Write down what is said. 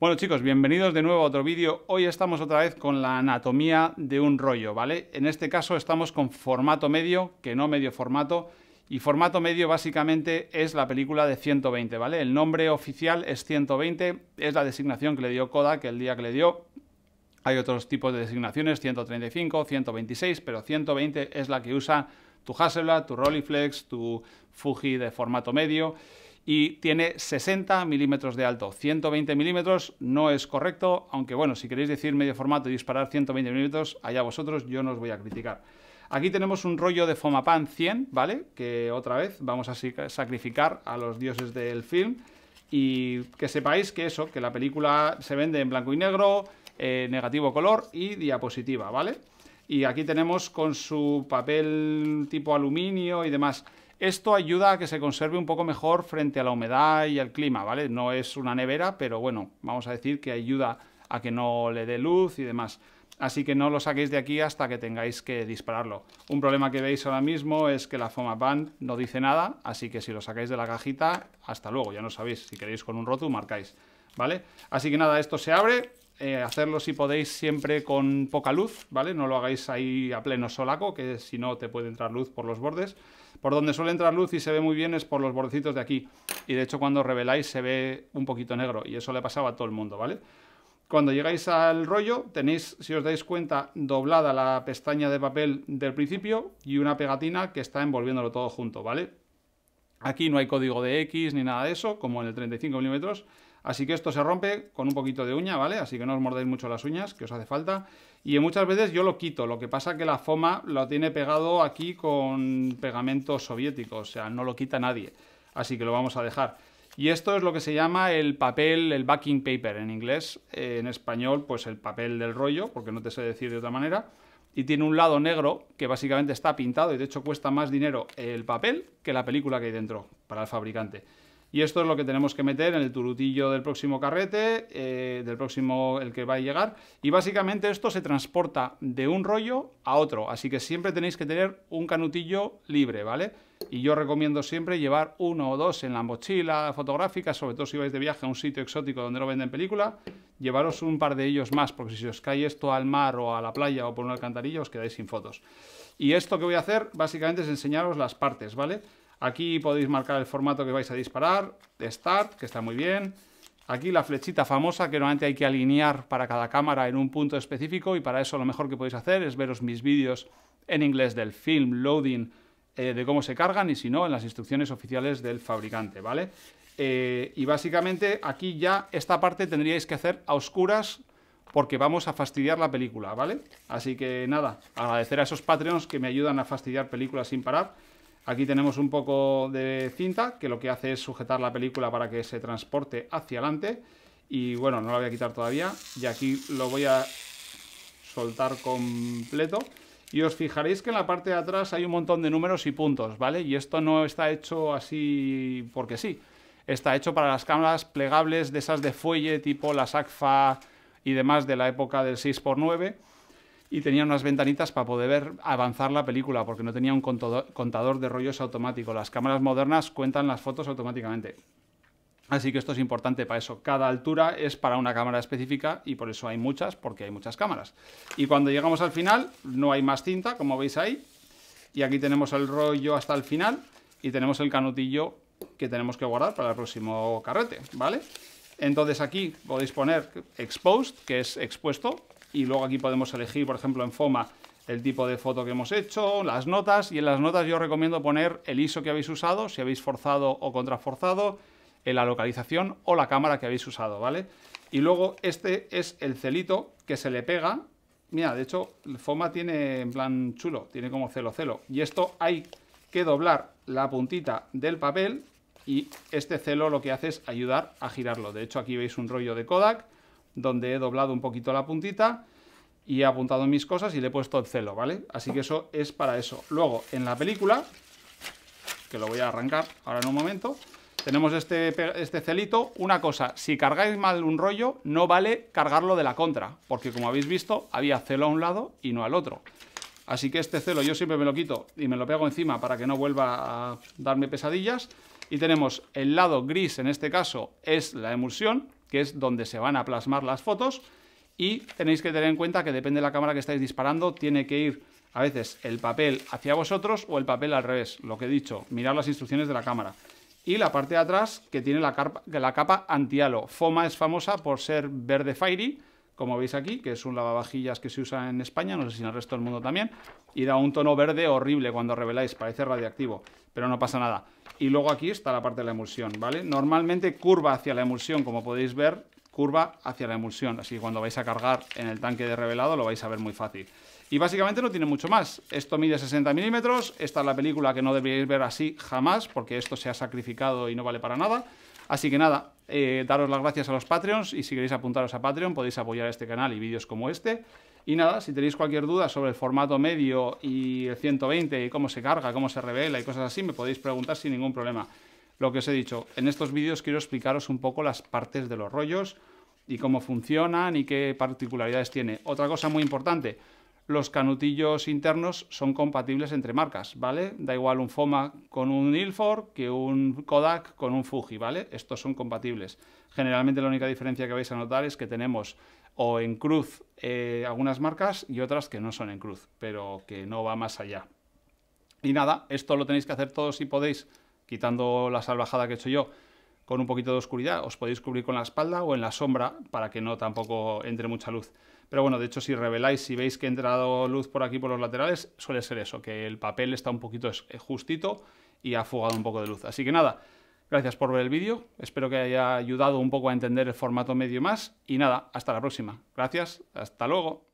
Bueno chicos, bienvenidos de nuevo a otro vídeo. Hoy estamos otra vez con la anatomía de un rollo, ¿vale? En este caso estamos con formato medio, que no medio formato, y formato medio básicamente es la película de 120, ¿vale? El nombre oficial es 120, es la designación que le dio Kodak el día que le dio. Hay otros tipos de designaciones, 135, 126, pero 120 es la que usa tu Hasselblad, tu Rolleiflex, tu Fuji de formato medio y tiene 60 milímetros de alto. 120 milímetros no es correcto, aunque bueno, si queréis decir medio formato y disparar 120 milímetros, allá vosotros, yo no os voy a criticar. Aquí tenemos un rollo de Fomapan 100, ¿vale? Que otra vez vamos a sacrificar a los dioses del film. Y que sepáis que eso, que la película se vende en blanco y negro, eh, negativo color y diapositiva, ¿vale? Y aquí tenemos con su papel tipo aluminio y demás. Esto ayuda a que se conserve un poco mejor frente a la humedad y al clima, ¿vale? No es una nevera, pero bueno, vamos a decir que ayuda a que no le dé luz y demás. Así que no lo saquéis de aquí hasta que tengáis que dispararlo. Un problema que veis ahora mismo es que la Foma Band no dice nada, así que si lo sacáis de la cajita, hasta luego, ya no sabéis. Si queréis con un rotu, marcáis, ¿vale? Así que nada, esto se abre, eh, hacerlo si podéis siempre con poca luz, ¿vale? No lo hagáis ahí a pleno solaco, que si no te puede entrar luz por los bordes. Por donde suele entrar luz y se ve muy bien es por los bordecitos de aquí. Y de hecho cuando reveláis se ve un poquito negro y eso le pasaba a todo el mundo, ¿vale? Cuando llegáis al rollo tenéis, si os dais cuenta, doblada la pestaña de papel del principio y una pegatina que está envolviéndolo todo junto, ¿vale? Aquí no hay código de X ni nada de eso, como en el 35 milímetros. Así que esto se rompe con un poquito de uña, ¿vale? Así que no os mordáis mucho las uñas, que os hace falta. Y muchas veces yo lo quito, lo que pasa es que la FOMA lo tiene pegado aquí con pegamento soviético, o sea, no lo quita nadie. Así que lo vamos a dejar. Y esto es lo que se llama el papel, el backing paper en inglés, eh, en español pues el papel del rollo, porque no te sé decir de otra manera y tiene un lado negro que básicamente está pintado y de hecho cuesta más dinero el papel que la película que hay dentro para el fabricante. Y esto es lo que tenemos que meter en el turutillo del próximo carrete, eh, del próximo el que va a llegar. Y básicamente esto se transporta de un rollo a otro, así que siempre tenéis que tener un canutillo libre, ¿vale? Y yo recomiendo siempre llevar uno o dos en la mochila fotográfica, sobre todo si vais de viaje a un sitio exótico donde no venden película, llevaros un par de ellos más, porque si os cae esto al mar o a la playa o por un alcantarillo os quedáis sin fotos. Y esto que voy a hacer básicamente es enseñaros las partes, ¿vale? Aquí podéis marcar el formato que vais a disparar, Start, que está muy bien. Aquí la flechita famosa que normalmente hay que alinear para cada cámara en un punto específico y para eso lo mejor que podéis hacer es veros mis vídeos en inglés del film loading eh, de cómo se cargan y si no en las instrucciones oficiales del fabricante, ¿vale? Eh, y básicamente aquí ya esta parte tendríais que hacer a oscuras porque vamos a fastidiar la película, ¿vale? Así que nada, agradecer a esos Patreons que me ayudan a fastidiar películas sin parar. Aquí tenemos un poco de cinta que lo que hace es sujetar la película para que se transporte hacia adelante. Y bueno, no la voy a quitar todavía. Y aquí lo voy a soltar completo. Y os fijaréis que en la parte de atrás hay un montón de números y puntos, ¿vale? Y esto no está hecho así porque sí. Está hecho para las cámaras plegables de esas de fuelle tipo las ACFA y demás de la época del 6x9 y tenía unas ventanitas para poder ver avanzar la película, porque no tenía un contador de rollos automático. Las cámaras modernas cuentan las fotos automáticamente. Así que esto es importante para eso. Cada altura es para una cámara específica y por eso hay muchas, porque hay muchas cámaras. Y cuando llegamos al final, no hay más cinta, como veis ahí. Y aquí tenemos el rollo hasta el final y tenemos el canutillo que tenemos que guardar para el próximo carrete, ¿vale? Entonces aquí podéis poner exposed, que es expuesto, y luego aquí podemos elegir, por ejemplo, en FOMA el tipo de foto que hemos hecho, las notas y en las notas yo recomiendo poner el ISO que habéis usado, si habéis forzado o contraforzado, en la localización o la cámara que habéis usado, ¿vale? Y luego este es el celito que se le pega. Mira, de hecho, el FOMA tiene en plan chulo, tiene como celo celo. Y esto hay que doblar la puntita del papel y este celo lo que hace es ayudar a girarlo. De hecho, aquí veis un rollo de Kodak donde he doblado un poquito la puntita y he apuntado mis cosas y le he puesto el celo, ¿vale? Así que eso es para eso. Luego, en la película, que lo voy a arrancar ahora en un momento, tenemos este, este celito. Una cosa, si cargáis mal un rollo, no vale cargarlo de la contra, porque como habéis visto, había celo a un lado y no al otro. Así que este celo yo siempre me lo quito y me lo pego encima para que no vuelva a darme pesadillas. Y tenemos el lado gris, en este caso, es la emulsión, que es donde se van a plasmar las fotos. Y tenéis que tener en cuenta que depende de la cámara que estáis disparando, tiene que ir a veces el papel hacia vosotros o el papel al revés, lo que he dicho, mirar las instrucciones de la cámara. Y la parte de atrás que tiene la, capa, la capa antialo. FOMA es famosa por ser verde fiery, como veis aquí, que es un lavavajillas que se usa en España, no sé si en el resto del mundo también, y da un tono verde horrible cuando reveláis, parece radiactivo, pero no pasa nada. Y luego aquí está la parte de la emulsión, ¿vale? Normalmente curva hacia la emulsión, como podéis ver, curva hacia la emulsión, así que cuando vais a cargar en el tanque de revelado lo vais a ver muy fácil. Y básicamente no tiene mucho más, esto mide 60 milímetros, esta es la película que no deberíais ver así jamás, porque esto se ha sacrificado y no vale para nada, así que nada, eh, daros las gracias a los Patreons y si queréis apuntaros a Patreon podéis apoyar este canal y vídeos como este. Y nada, si tenéis cualquier duda sobre el formato medio y el 120 y cómo se carga, cómo se revela y cosas así, me podéis preguntar sin ningún problema. Lo que os he dicho, en estos vídeos quiero explicaros un poco las partes de los rollos y cómo funcionan y qué particularidades tiene. Otra cosa muy importante, los canutillos internos son compatibles entre marcas, ¿vale? Da igual un FOMA con un Ilford que un Kodak con un Fuji, ¿vale? Estos son compatibles. Generalmente la única diferencia que vais a notar es que tenemos o en cruz eh, algunas marcas y otras que no son en cruz, pero que no va más allá. Y nada, esto lo tenéis que hacer todos si podéis, quitando la salvajada que he hecho yo, con un poquito de oscuridad. Os podéis cubrir con la espalda o en la sombra para que no tampoco entre mucha luz. Pero bueno, de hecho, si reveláis, si veis que ha entrado luz por aquí por los laterales, suele ser eso, que el papel está un poquito eh, justito y ha fugado un poco de luz. Así que nada, gracias por ver el vídeo. Espero que haya ayudado un poco a entender el formato medio más. Y nada, hasta la próxima. Gracias, hasta luego.